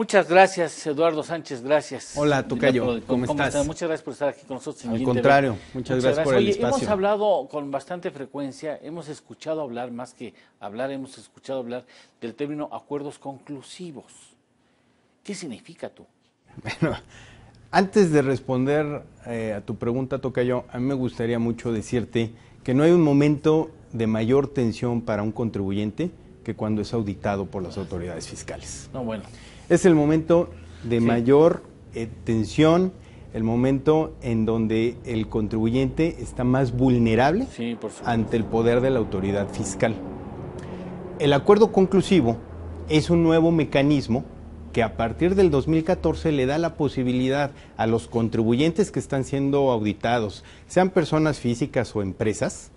Muchas gracias, Eduardo Sánchez, gracias. Hola, Tocayo, ¿cómo, estás? Muchas gracias por estar aquí con nosotros. Al contrario, muchas, gracias, por el Oye, Hemos hablado con bastante frecuencia, hemos escuchado hablar, más que hablar, hemos escuchado hablar del término acuerdos conclusivos. ¿Qué significa tú? Bueno, antes de responder eh, a tu pregunta, Tocayo, a mí me gustaría mucho decirte que no hay un momento de mayor tensión para un contribuyente que cuando es auditado por las autoridades fiscales. No, bueno. Es el momento de mayor eh, tensión, el momento en donde el contribuyente está más vulnerable ante el poder de la autoridad fiscal. El acuerdo conclusivo es un nuevo mecanismo que a partir del 2014 le da la posibilidad a los contribuyentes que están siendo auditados, sean personas físicas o empresas,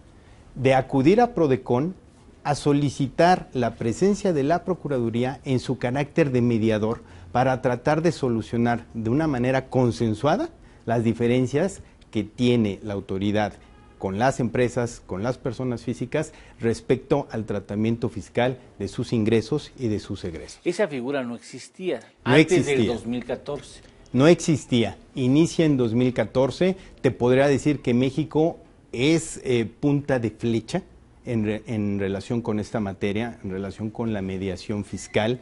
de acudir a Prodecon a solicitar la presencia de la Procuraduría en su carácter de mediador para tratar de solucionar de una manera consensuada las diferencias que tiene la autoridad con las empresas, con las personas físicas, respecto al tratamiento fiscal de sus ingresos y de sus egresos. Esa figura no existía no antes del 2014. No existía. Inicia en 2014. Te podría decir que México es eh, punta de flecha en, relación con esta materia, en relación con la mediación fiscal.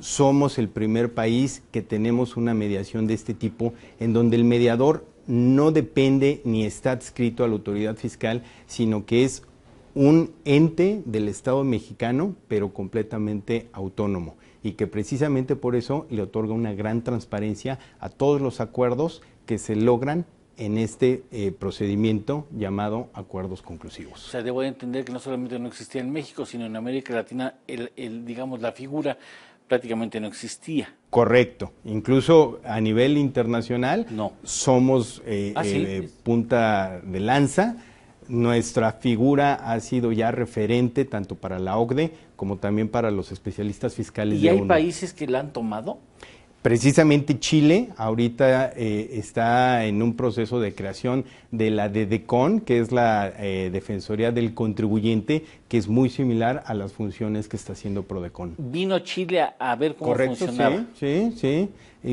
Somos el primer país que tenemos una mediación de este tipo en donde el mediador no depende ni está adscrito a la autoridad fiscal, sino que es un ente del Estado mexicano, pero completamente autónomo, y que precisamente por eso le otorga una gran transparencia a todos los acuerdos que se logran en este eh, procedimiento llamado acuerdos conclusivos. O sea, debo entender que no solamente no existía en México, sino en América Latina, el, digamos, la figura prácticamente no existía. Correcto. Incluso a nivel internacional somos eh, ah, eh, punta de lanza. Nuestra figura ha sido ya referente tanto para la OCDE como también para los especialistas fiscales. ¿Y hay países que la han tomado? Precisamente Chile ahorita eh, está en un proceso de creación de la DEDECON, que es la eh, Defensoría del Contribuyente, que es muy similar a las funciones que está haciendo Prodecon. Vino Chile a, ver cómo Correcto, funcionaba. Sí, sí,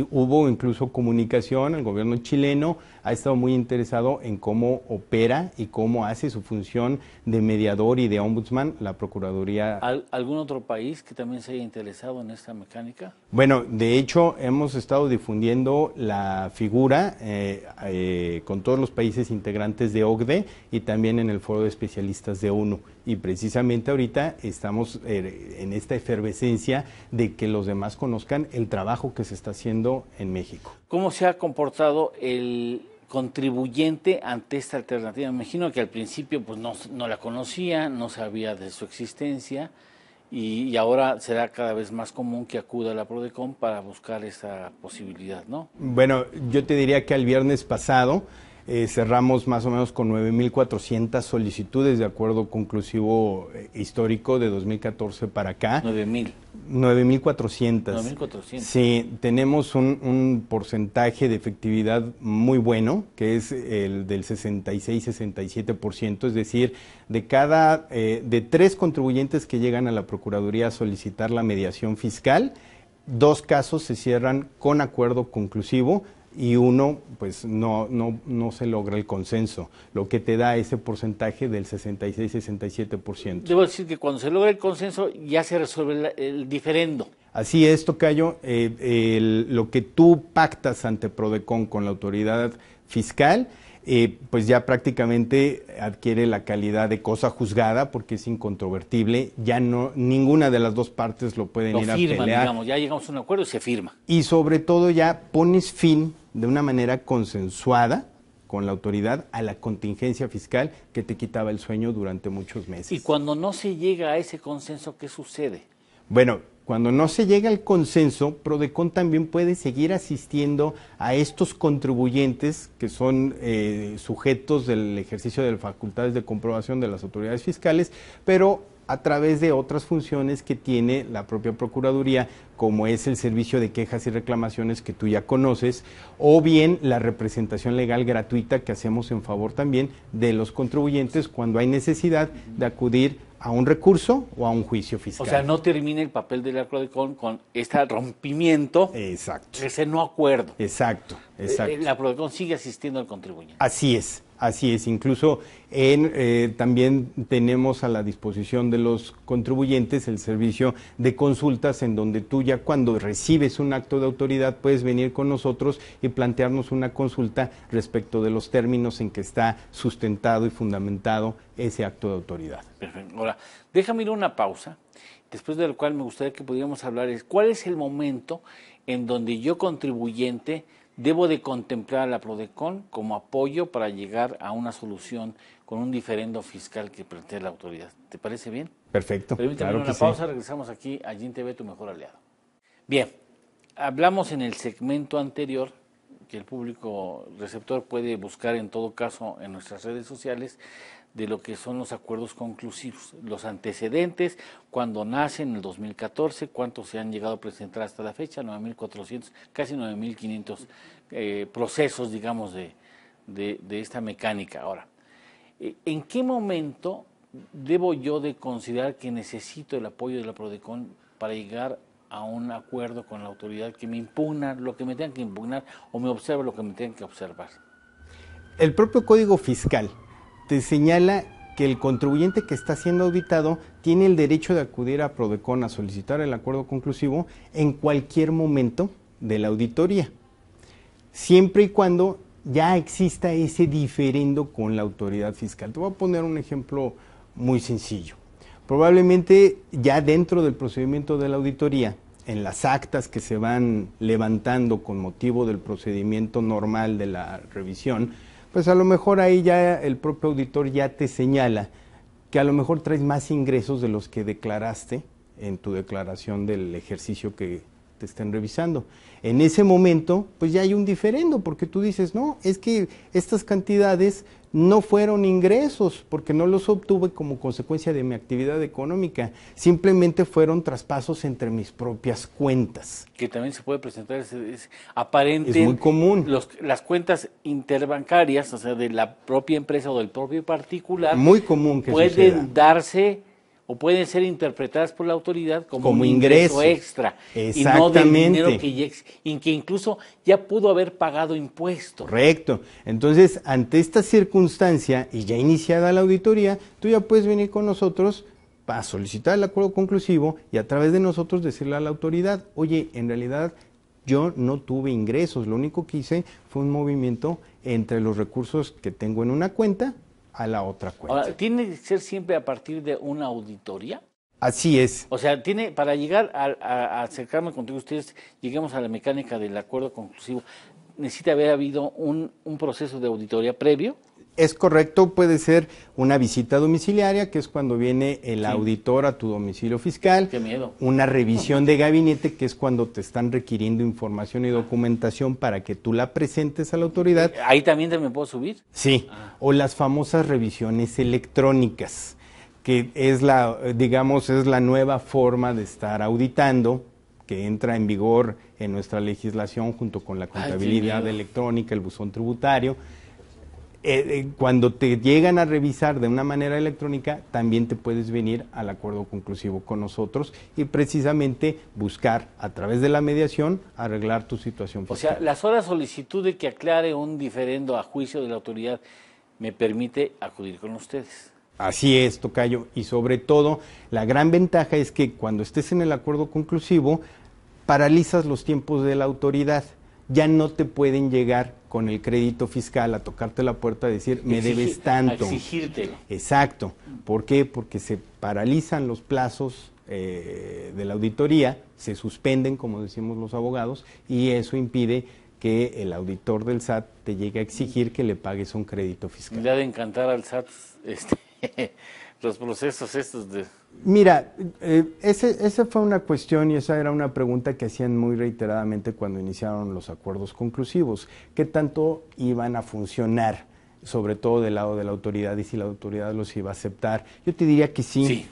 hubo incluso comunicación, el gobierno chileno ha estado muy interesado en cómo opera y cómo hace su función de mediador y de ombudsman la Procuraduría. ¿Algún otro país que también se haya interesado en esta mecánica? Bueno, de hecho hemos estado difundiendo la figura eh, eh, con todos los países integrantes de OCDE y también en el foro de especialistas de ONU y precisamente ahorita estamos eh, en esta efervescencia de que los demás conozcan el trabajo que se está haciendo en México. ¿Cómo se ha comportado el contribuyente ante esta alternativa? Me imagino que al principio pues no, la conocía, no sabía de su existencia y, ahora será cada vez más común que acuda a la Prodecon para buscar esa posibilidad, ¿no? Bueno, yo te diría que al viernes pasado eh, cerramos más o menos con 9.400 solicitudes de acuerdo conclusivo eh, histórico de 2014 para acá. 9.000. 9.400. 9.400. Sí, tenemos un, porcentaje de efectividad muy bueno, que es el del 66-67%, es decir, de cada, eh, de tres contribuyentes que llegan a la Procuraduría a solicitar la mediación fiscal, dos casos se cierran con acuerdo conclusivo y uno pues no, no, no, se logra el consenso, lo que te da ese porcentaje del 66-67%. Debo decir que cuando se logra el consenso ya se resuelve el, diferendo. Así es, Tocayo, eh, lo que tú pactas ante Prodecon con la autoridad fiscal, eh, pues ya prácticamente adquiere la calidad de cosa juzgada porque es incontrovertible, ya no ninguna de las dos partes lo pueden ir a pelear. Digamos, ya llegamos a un acuerdo y se firma. Y sobre todo ya pones fin de una manera consensuada con la autoridad a la contingencia fiscal que te quitaba el sueño durante muchos meses. ¿Y cuando no se llega a ese consenso, qué sucede? Bueno, cuando no se llega al consenso, Prodecon también puede seguir asistiendo a estos contribuyentes que son eh, sujetos del ejercicio de facultades de comprobación de las autoridades fiscales, pero a través de otras funciones que tiene la propia Procuraduría, como es el servicio de quejas y reclamaciones que tú ya conoces, o bien la representación legal gratuita que hacemos en favor también de los contribuyentes cuando hay necesidad de acudir a un recurso o a un juicio fiscal. O sea, no termine el papel de la Prodecon con este rompimiento. Exacto. Ese no acuerdo. Exacto, exacto. Eh, la Prodecon sigue asistiendo al contribuyente. Así es. Así es, incluso en, eh, también tenemos a la disposición de los contribuyentes el servicio de consultas en donde tú ya cuando recibes un acto de autoridad puedes venir con nosotros y plantearnos una consulta respecto de los términos en que está sustentado y fundamentado ese acto de autoridad. Perfecto. Ahora, déjame ir una pausa, después de la cual me gustaría que pudiéramos hablar es cuál es el momento en donde yo contribuyente debo de contemplar a la PRODECON como apoyo para llegar a una solución con un diferendo fiscal que plantea la autoridad. ¿Te parece bien? Perfecto. Permítame una pausa, regresamos aquí a TV, tu mejor aliado. Bien, hablamos en el segmento anterior que el público receptor puede buscar en todo caso en nuestras redes sociales de lo que son los acuerdos conclusivos, los antecedentes, cuando nacen en el 2014, cuántos se han llegado a presentar hasta la fecha, 9.400, casi 9.500 eh, procesos, digamos, de, esta mecánica. Ahora, e, ¿en qué momento debo yo de considerar que necesito el apoyo de la PRODECON para llegar a un acuerdo con la autoridad que me impugna lo que me tengan que impugnar o me observa lo que me tengan que observar? El propio Código Fiscal señala que el contribuyente que está siendo auditado tiene el derecho de acudir a Prodecon a solicitar el acuerdo conclusivo en cualquier momento de la auditoría, siempre y cuando ya exista ese diferendo con la autoridad fiscal. Te voy a poner un ejemplo muy sencillo. Probablemente ya dentro del procedimiento de la auditoría, en las actas que se van levantando con motivo del procedimiento normal de la revisión, pues a lo mejor ahí ya el propio auditor ya te señala que a lo mejor traes más ingresos de los que declaraste en tu declaración del ejercicio que, estén revisando. En ese momento, pues ya hay un diferendo, porque tú dices, no, es que estas cantidades no fueron ingresos, porque no los obtuve como consecuencia de mi actividad económica, simplemente fueron traspasos entre mis propias cuentas. Que también se puede presentar, es, aparente. Es muy común. las cuentas interbancarias, o sea, de la propia empresa o del propio particular. Muy común que Pueden darse o pueden ser interpretadas por la autoridad como, ingreso, extra y no de dinero que, que incluso ya pudo haber pagado impuestos. Correcto. Entonces, ante esta circunstancia y ya iniciada la auditoría, tú ya puedes venir con nosotros para solicitar el acuerdo conclusivo y a través de nosotros decirle a la autoridad, oye, en realidad yo no tuve ingresos, lo único que hice fue un movimiento entre los recursos que tengo en una cuenta a la otra cuenta. ¿tiene que ser siempre a partir de una auditoría? Así es. O sea, tiene para llegar a, acercarme contigo, ustedes lleguemos a la mecánica del acuerdo conclusivo. ¿Necesita haber habido un, un proceso de auditoría previo? Es correcto, puede ser una visita domiciliaria, que es cuando viene el auditor a tu domicilio fiscal. Qué miedo. Una revisión de gabinete, que es cuando te están requiriendo información y documentación para que tú la presentes a la autoridad. Eh, Ahí también te me puedo subir. Sí. Ah. O las famosas revisiones electrónicas, que es la, digamos, es la nueva forma de estar auditando que entra en vigor en nuestra legislación junto con la contabilidad electrónica, el buzón tributario eh, eh, cuando te llegan a revisar de una manera electrónica, también te puedes venir al acuerdo conclusivo con nosotros y precisamente buscar a través de la mediación arreglar tu situación. Fiscal. O sea, la sola solicitud de que aclare un diferendo a juicio de la autoridad me permite acudir con ustedes. Así es, Tocayo. Y sobre todo, la gran ventaja es que cuando estés en el acuerdo conclusivo, paralizas los tiempos de la autoridad. Ya no te pueden llegar con el crédito fiscal a tocarte la puerta a decir, me debes tanto. Exigirte. Exacto. ¿Por qué? Porque se paralizan los plazos eh, de la auditoría, se suspenden, como decimos los abogados, y eso impide que el auditor del SAT te llegue a exigir que le pagues un crédito fiscal. Le ha de encantar al SAT este, los procesos estos de Mira, eh, ese, esa fue una cuestión y esa era una pregunta que hacían muy reiteradamente cuando iniciaron los acuerdos conclusivos. ¿Qué tanto iban a funcionar, sobre todo del lado de la autoridad y si la autoridad los iba a aceptar? Yo te diría que sí. sí.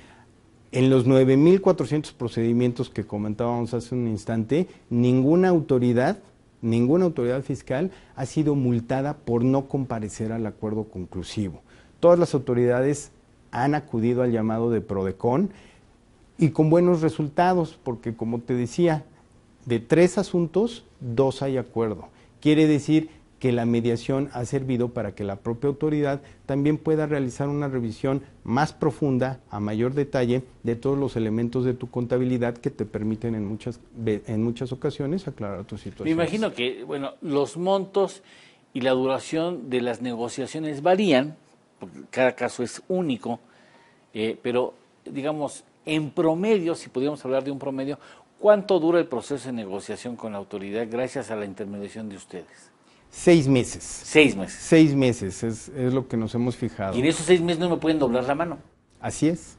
En los 9.400 procedimientos que comentábamos hace un instante, ninguna autoridad, ninguna autoridad fiscal ha sido multada por no comparecer al acuerdo conclusivo. Todas las autoridades han acudido al llamado de Prodecon y con buenos resultados, porque como te decía, de tres asuntos, dos hay acuerdo. Quiere decir que la mediación ha servido para que la propia autoridad también pueda realizar una revisión más profunda, a mayor detalle, de todos los elementos de tu contabilidad que te permiten en muchas, en muchas ocasiones aclarar tu situación. Me imagino que, bueno, los montos y la duración de las negociaciones varían, porque cada caso es único, eh, pero digamos, en promedio, si pudiéramos hablar de un promedio, ¿cuánto dura el proceso de negociación con la autoridad gracias a la intermediación de ustedes? Seis meses. Seis meses. Seis meses es, lo que nos hemos fijado. Y en esos seis meses no me pueden doblar la mano. Así es.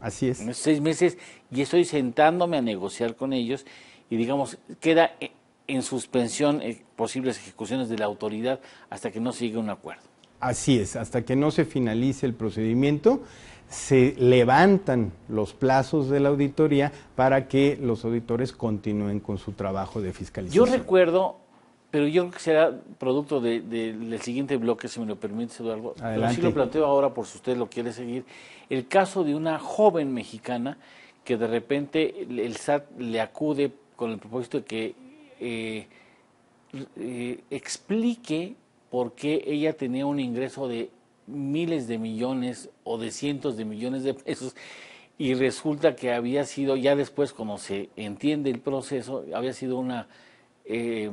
Así es. En esos seis meses y estoy sentándome a negociar con ellos y digamos, queda eh, en suspensión eh, posibles ejecuciones de la autoridad hasta que no se un acuerdo. Así es, hasta que no se finalice el procedimiento, se levantan los plazos de la auditoría para que los auditores continúen con su trabajo de fiscalización. Yo recuerdo, pero yo creo que será producto del siguiente bloque, si me lo permite, Eduardo. Pero sí lo planteo ahora, por si usted lo quiere seguir. El caso de una joven mexicana que de repente el SAT le acude con el propósito de que eh, eh, explique porque ella tenía un ingreso de miles de millones o de cientos de millones de pesos y resulta que había sido, ya después como se entiende el proceso, había sido una eh,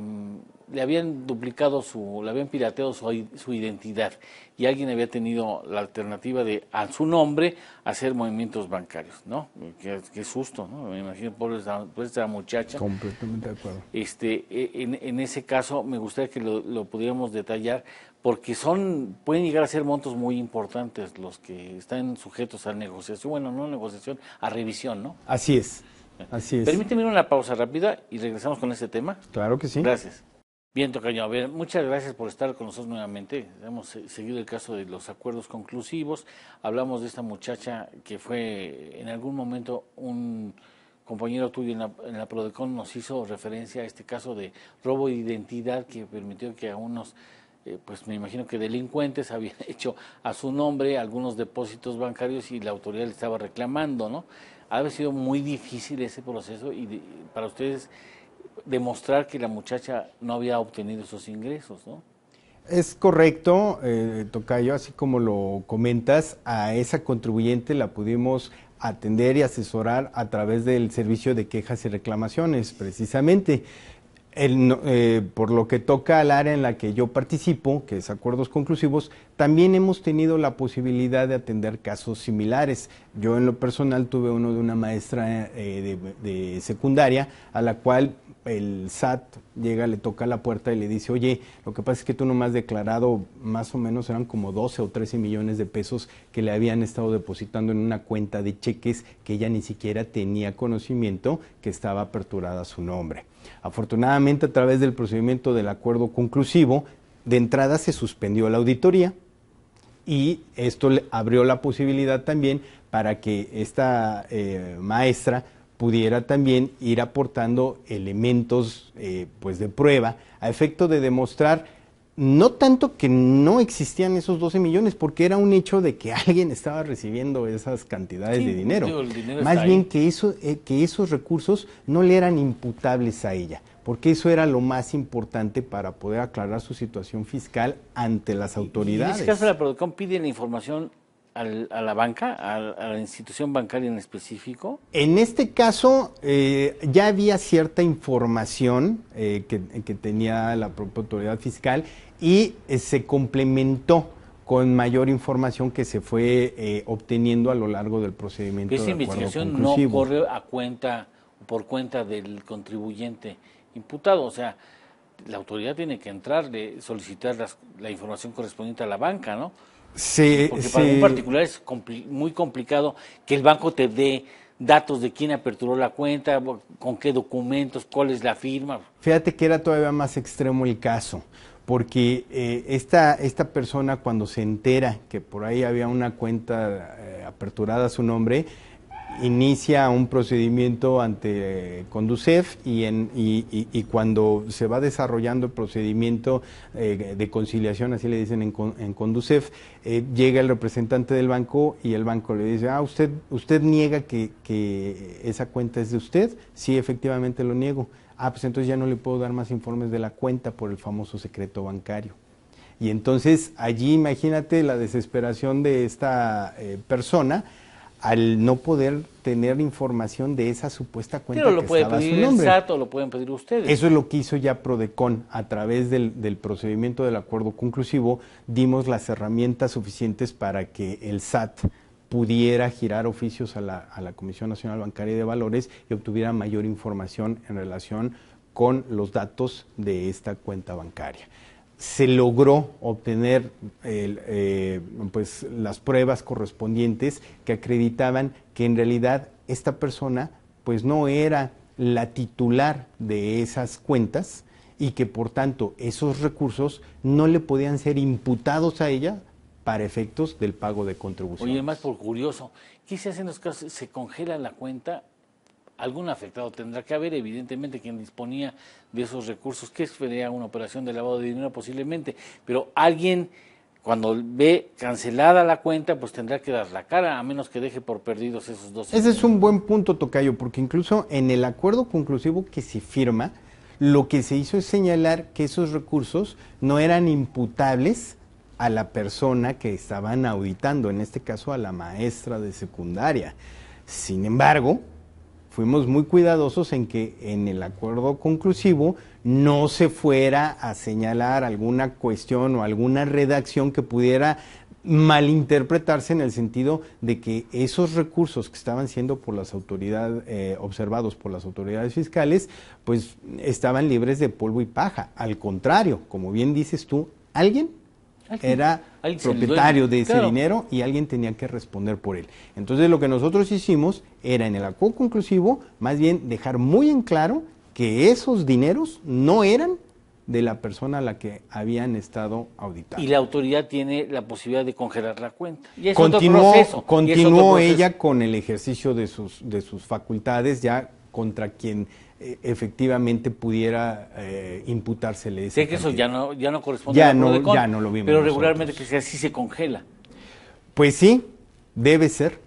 le habían duplicado su, le habían pirateado su, identidad y alguien había tenido la alternativa de a su nombre hacer movimientos bancarios, ¿no? Qué, susto, ¿no? Me imagino pobre esta, esta muchacha. Completamente de acuerdo. Este, e, en, ese caso me gustaría que lo, lo, pudiéramos detallar porque son, pueden llegar a ser montos muy importantes los que están sujetos a negociación, bueno, no negociación, a revisión, ¿no? Así es. Así Permíteme una pausa rápida y regresamos con este tema. Claro que sí. Gracias. Bien, Tocaño, a ver, muchas gracias por estar con nosotros nuevamente. Hemos seguido el caso de los acuerdos conclusivos. Hablamos de esta muchacha que fue en algún momento un compañero tuyo en la, en Prodecon nos hizo referencia a este caso de robo de identidad que permitió que a unos, eh, pues me imagino que delincuentes habían hecho a su nombre algunos depósitos bancarios y la autoridad le estaba reclamando, ¿no? ha sido muy difícil ese proceso y para ustedes demostrar que la muchacha no había obtenido esos ingresos, ¿no? Es correcto, eh, Tocayo, así como lo comentas, a esa contribuyente la pudimos atender y asesorar a través del servicio de quejas y reclamaciones, precisamente el, eh, por lo que toca al área en la que yo participo, que es acuerdos conclusivos, también hemos tenido la posibilidad de atender casos similares. Yo en lo personal tuve uno de una maestra eh, de secundaria a la cual el SAT llega, le toca la puerta y le dice, oye, lo que pasa es que tú no has declarado más o menos eran como 12 o 13 millones de pesos que le habían estado depositando en una cuenta de cheques que ella ni siquiera tenía conocimiento que estaba aperturada a su nombre. Afortunadamente, a través del procedimiento del acuerdo conclusivo, de entrada se suspendió la auditoría y esto le abrió la posibilidad también para que esta eh, maestra pudiera también ir aportando elementos eh, pues de prueba a efecto de demostrar no tanto que no existían esos 12 millones, porque era un hecho de que alguien estaba recibiendo esas cantidades de dinero. Más bien que, eso, eh, que esos recursos no le eran imputables a ella, porque eso era lo más importante para poder aclarar su situación fiscal ante las autoridades. en la Producción pide la información a la banca, a, la institución bancaria en específico? En este caso, eh, ya había cierta información eh, que, tenía la propia autoridad fiscal y eh, se complementó con mayor información que se fue obteniendo a lo largo del procedimiento. Esa investigación no corre a cuenta, por cuenta del contribuyente imputado, o sea, la autoridad tiene que entrar, solicitar la información correspondiente a la banca, ¿no? Sí, Porque un particular es muy complicado que el banco te dé datos de quién aperturó la cuenta, con qué documentos, cuál es la firma. Fíjate que era todavía más extremo el caso, porque eh, esta, esta persona cuando se entera que por ahí había una cuenta eh, aperturada a su nombre, inicia un procedimiento ante eh, Conducef y, y, cuando se va desarrollando el procedimiento eh, de conciliación, así le dicen en, en Conducef, eh, llega el representante del banco y el banco le dice, ah, usted, usted niega que, esa cuenta es de usted, sí, efectivamente lo niego, ah, pues entonces ya no le puedo dar más informes de la cuenta por el famoso secreto bancario. Y entonces allí imagínate la desesperación de esta persona al no poder tener información de esa supuesta cuenta que estaba El SAT o lo pueden pedir ustedes. Eso es lo que hizo ya Prodecon. A través del, procedimiento del acuerdo conclusivo, dimos las herramientas suficientes para que el SAT pudiera girar oficios a la, a la Comisión Nacional Bancaria de Valores y obtuviera mayor información en relación con los datos de esta cuenta bancaria se logró obtener eh, pues, las pruebas correspondientes que acreditaban que en realidad esta persona pues no era la titular de esas cuentas y que por tanto esos recursos no le podían ser imputados a ella para efectos del pago de contribuciones. Y además por curioso, ¿qué se hace en los casos? Se congela la cuenta algún afectado tendrá que haber, evidentemente, quien disponía de esos recursos, que sería una operación de lavado de dinero posiblemente, pero alguien cuando ve cancelada la cuenta, pues tendrá que dar la cara, a menos que deje por perdidos esos dos. Ese es un buen punto, Tocayo, porque incluso en el acuerdo conclusivo que se firma, lo que se hizo es señalar que esos recursos no eran imputables a la persona que estaban auditando, en este caso a la maestra de secundaria. Sin embargo, fuimos muy cuidadosos en que en el acuerdo conclusivo no se fuera a señalar alguna cuestión o alguna redacción que pudiera malinterpretarse en el sentido de que esos recursos que estaban siendo por las autoridades eh, observados por las autoridades fiscales pues estaban libres de polvo y paja al contrario como bien dices tú alguien era propietario de ese dinero y alguien tenía que responder por él. Entonces lo que nosotros hicimos era en el acuerdo conclusivo, más bien dejar muy en claro que esos dineros no eran de la persona a la que habían estado auditando. Y la autoridad tiene la posibilidad de congelar la cuenta. Y continuó, continuó ella con el ejercicio de sus, de sus facultades ya contra quien eh, efectivamente pudiera eh, imputársele ese. Sé que eso ya no, ya no corresponde ya a la no, ya no lo vimos. Pero regularmente que sea así se congela. Pues sí, debe ser.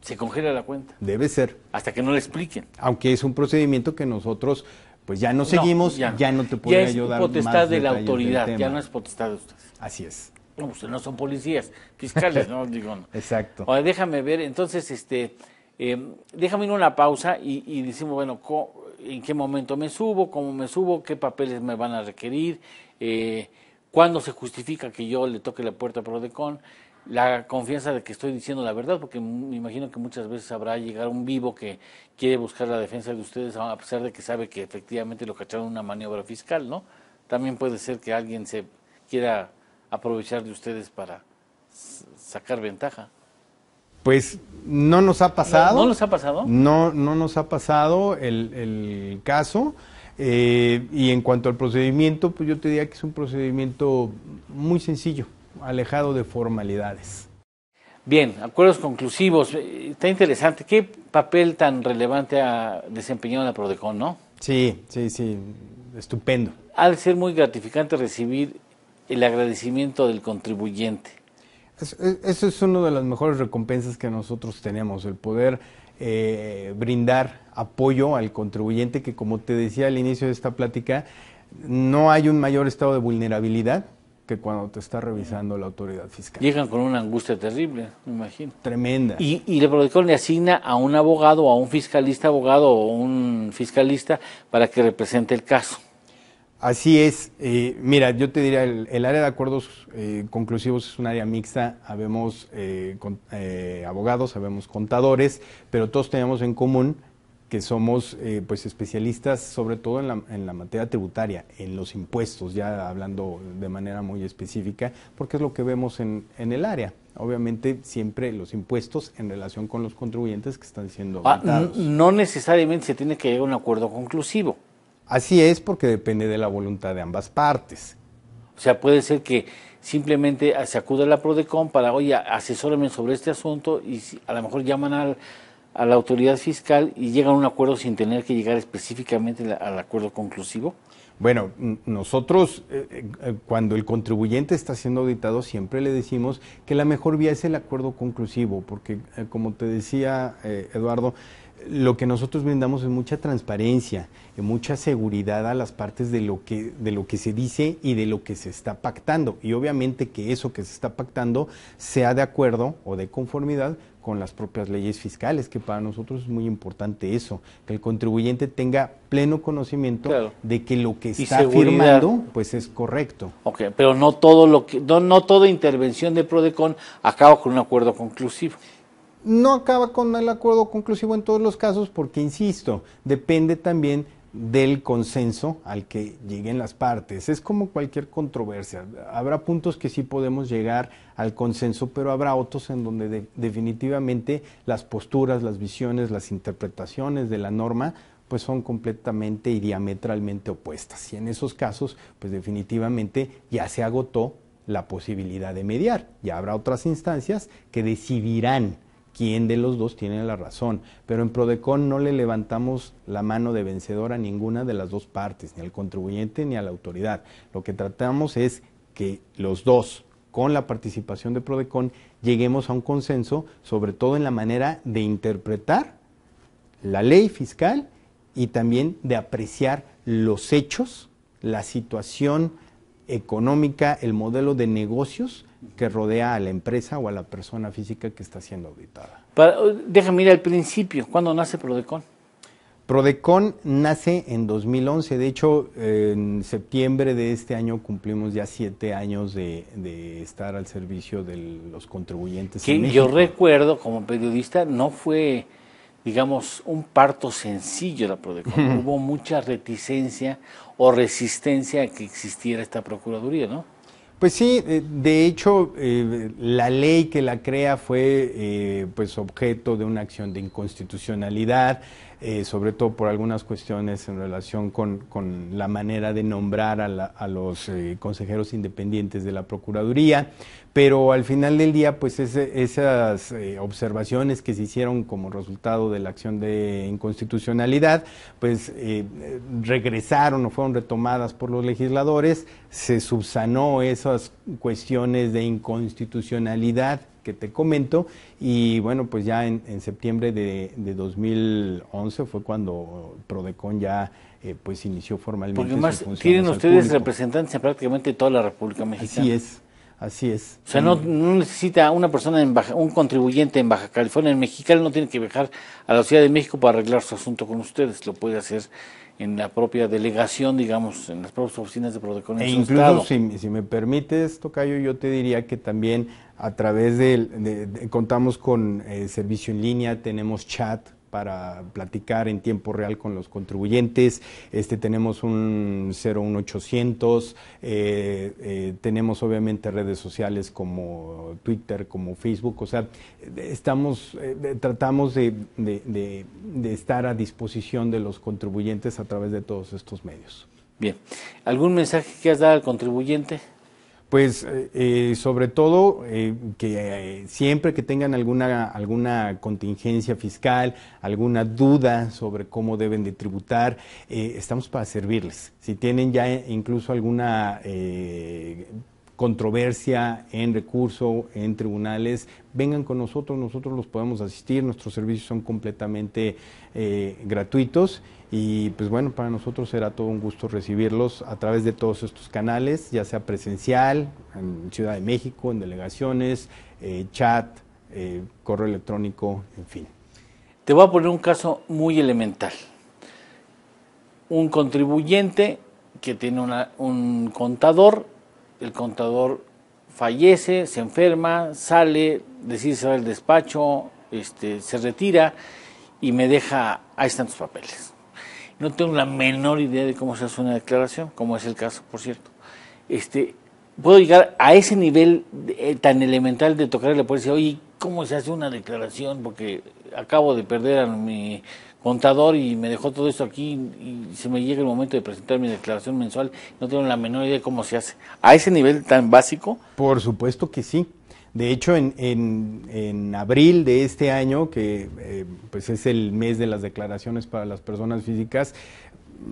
Se congela la cuenta. Debe ser. Hasta que no le expliquen. Aunque es un procedimiento que nosotros pues ya no seguimos, ya, no. te podría ayudar. Ya es potestad de la autoridad, ya no es potestad de ustedes. Así es. No, ustedes no son policías, fiscales, ¿no? Digo, Exacto. Ahora déjame ver, entonces, este, eh, déjame ir una pausa y, decimos, bueno, co en qué momento me subo, cómo me subo, qué papeles me van a requerir, eh, cuándo se justifica que yo le toque la puerta a Prodecon, la confianza de que estoy diciendo la verdad, porque me imagino que muchas veces habrá llegar un vivo que quiere buscar la defensa de ustedes, a pesar de que sabe que efectivamente lo cacharon una maniobra fiscal, ¿no? También puede ser que alguien se quiera aprovechar de ustedes para sacar ventaja. Pues no nos ha pasado. ¿No, nos ha pasado? No, no nos ha pasado el, caso. Eh, y en cuanto al procedimiento, pues yo te diría que es un procedimiento muy sencillo, alejado de formalidades. Bien, acuerdos conclusivos. Eh, está interesante. ¿Qué papel tan relevante ha desempeñado la Prodecon, no? Sí, sí, sí. Estupendo. Ha de ser muy gratificante recibir el agradecimiento del contribuyente. Eso, es una de las mejores recompensas que nosotros tenemos, el poder eh, brindar apoyo al contribuyente que, como te decía al inicio de esta plática, no hay un mayor estado de vulnerabilidad que cuando te está revisando la autoridad fiscal. Llegan con una angustia terrible, me imagino. Tremenda. Y, y protocol le asigna a un abogado, a un fiscalista abogado o un fiscalista para que represente el caso. Así es. Eh, mira, yo te diría, el, área de acuerdos eh, conclusivos es un área mixta. Habemos eh, abogados, habemos contadores, pero todos tenemos en común que somos pues especialistas sobre todo en la, materia tributaria, en los impuestos, ya hablando de manera muy específica, porque es lo que vemos en, el área. Obviamente siempre los impuestos en relación con los contribuyentes que están siendo... Ah, no necesariamente se tiene que llegar a un acuerdo conclusivo. Así es porque depende de la voluntad de ambas partes. O sea, puede ser que simplemente ah, se acude a la PRODECON para, oye, asesórame sobre este asunto y a lo mejor llaman a la autoridad fiscal y llegan a un acuerdo sin tener que llegar específicamente al acuerdo conclusivo. Bueno, nosotros eh, eh, eh, cuando el contribuyente está siendo auditado siempre le decimos que la mejor vía es el acuerdo conclusivo, porque como te decía Eduardo, lo que nosotros brindamos es mucha transparencia, mucha seguridad a las partes de lo, que, de lo que se dice y de lo que se está pactando. Y obviamente que eso que se está pactando sea de acuerdo o de conformidad con las propias leyes fiscales, que para nosotros es muy importante eso, que el contribuyente tenga pleno conocimiento de que lo que está firmando pues es correcto. Ok, pero no todo lo que no, no toda intervención de Prodecon acaba con un acuerdo conclusivo. No acaba con el acuerdo conclusivo en todos los casos porque, insisto, depende también del consenso al que lleguen las partes. Es como cualquier controversia. Habrá puntos que sí podemos llegar al consenso, pero habrá otros en donde definitivamente las posturas, las visiones, las interpretaciones de la norma pues son completamente y diametralmente opuestas. Y en esos casos, pues definitivamente ya se agotó la posibilidad de mediar. Ya habrá otras instancias que decidirán quién de los dos tiene la razón. Pero en Prodecon no le levantamos la mano de vencedor a ninguna de las dos partes, ni al contribuyente ni a la autoridad. Lo que tratamos es que los dos, con la participación de Prodecon, lleguemos a un consenso, sobre todo en la manera de interpretar la ley fiscal y también de apreciar los hechos, la situación económica, el modelo de negocios que rodea a la empresa o a la persona física que está siendo auditada. Oh, déjame ir al principio, ¿cuándo nace Prodecon? Prodecon nace en 2011, de hecho en septiembre de este año cumplimos ya siete años de, estar al servicio de los contribuyentes. yo recuerdo como periodista no fue, digamos, un parto sencillo la Prodecon, hubo mucha reticencia o resistencia a que existiera esta Procuraduría, ¿no? Pues sí, eh, de hecho, eh, la ley que la crea fue eh, pues objeto de una acción de inconstitucionalidad. Eh, sobre todo por algunas cuestiones en relación con, la manera de nombrar a, los eh, consejeros independientes de la Procuraduría, pero al final del día, pues esas eh, observaciones que se hicieron como resultado de la acción de inconstitucionalidad, pues regresaron o fueron retomadas por los legisladores, se subsanó esas cuestiones de inconstitucionalidad que te comento. Y bueno, pues ya en, septiembre de, 2011 fue cuando Prodecon ya eh, pues inició formalmente. Porque tienen ustedes representantes en prácticamente toda la República Mexicana. Así es. Así es. O sea, no, necesita una persona, en un contribuyente en Baja California, en Mexicali, no tiene que viajar a la Ciudad de México para arreglar su asunto con ustedes, lo puede hacer en la propia delegación, digamos, en las propias oficinas de Prodecon. E incluso, si, si, me permites, Tocayo, yo te diría que también a través del, de, contamos con eh, servicio en línea, tenemos chat para platicar en tiempo real con los contribuyentes. Este, tenemos un 01800, eh, eh, tenemos obviamente redes sociales como Twitter, como Facebook, o sea, estamos, eh, tratamos de estar a disposición de los contribuyentes a través de todos estos medios. Bien, ¿algún mensaje que has dado al contribuyente? Pues eh, eh, sobre todo eh, que siempre que tengan alguna, alguna contingencia fiscal, alguna duda sobre cómo deben de tributar, estamos para servirles. Si tienen ya incluso alguna controversia en recurso, en tribunales, vengan con nosotros, nosotros los podemos asistir, nuestros servicios son completamente gratuitos y pues bueno, para nosotros será todo un gusto recibirlos a través de todos estos canales, ya sea presencial, en Ciudad de México, en delegaciones, eh, chat, eh, correo electrónico, en fin. Te voy a poner un caso muy elemental. Un contribuyente que tiene un contador, el contador fallece, se enferma, sale, decide cerrar el despacho, este, se retira y me deja, ahí están tus papeles no tengo la menor idea de cómo se hace una declaración, como es el caso, por cierto. Este, puedo llegar a ese nivel eh, tan elemental de tocar a la policía, oye, ¿cómo se hace una declaración? Porque acabo de perder a mi contador y me dejó todo esto aquí y se me llega el momento de presentar mi declaración mensual, no tengo la menor idea de cómo se hace. ¿A ese nivel tan básico? Por supuesto que sí. De hecho, en, en, abril de este año, que eh, pues es el mes de las declaraciones para las personas físicas,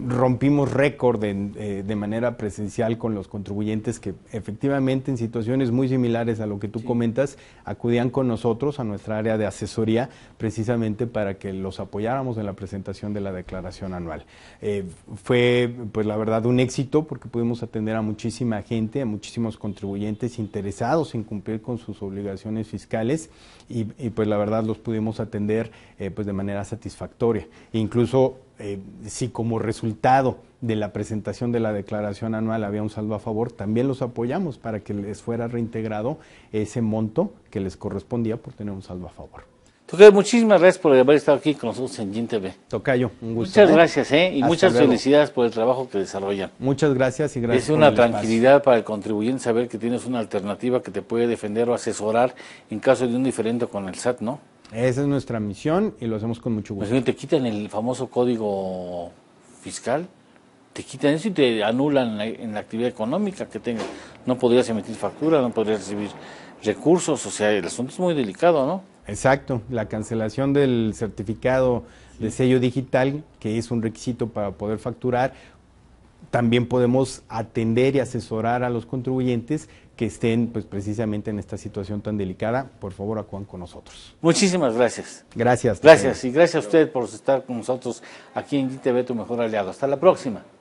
rompimos récord eh, de manera presencial con los contribuyentes que efectivamente en situaciones muy similares a lo que tú comentas acudían con nosotros a nuestra área de asesoría precisamente para que los apoyáramos en la presentación de la declaración anual. Eh, fue pues la verdad un éxito porque pudimos atender a muchísima gente, a muchísimos contribuyentes interesados en cumplir con sus obligaciones fiscales y, pues la verdad los pudimos atender eh, pues de manera satisfactoria. Incluso eh, si como resultado de la presentación de la declaración anual había un saldo a favor, también los apoyamos para que les fuera reintegrado ese monto que les correspondía por tener un saldo a favor. Tocayo, muchísimas gracias por haber estado aquí con nosotros en Gin TV. Tocayo, un gusto. Muchas ¿eh? gracias, ¿eh? Y muchas felicidades por el trabajo que desarrollan. Muchas gracias y gracias. Es una tranquilidad para el contribuyente saber que tienes una alternativa que te puede defender o asesorar en caso de un diferendo con el SAT, ¿no? Esa es nuestra misión y lo hacemos con mucho pues gusto. Pues te quitan el famoso código fiscal, te quitan eso y te anulan en la actividad económica que tengas. No podrías emitir facturas, no podrías recibir recursos, o sea, el asunto es muy delicado, ¿no? Exacto, la cancelación del certificado de sello digital, que es un requisito para poder facturar, también podemos atender y asesorar a los contribuyentes que estén pues precisamente en esta situación tan delicada, por favor acudan con nosotros. Muchísimas gracias. Gracias. Gracias y gracias a usted por estar con nosotros aquí en GTV, tu mejor aliado. Hasta la próxima.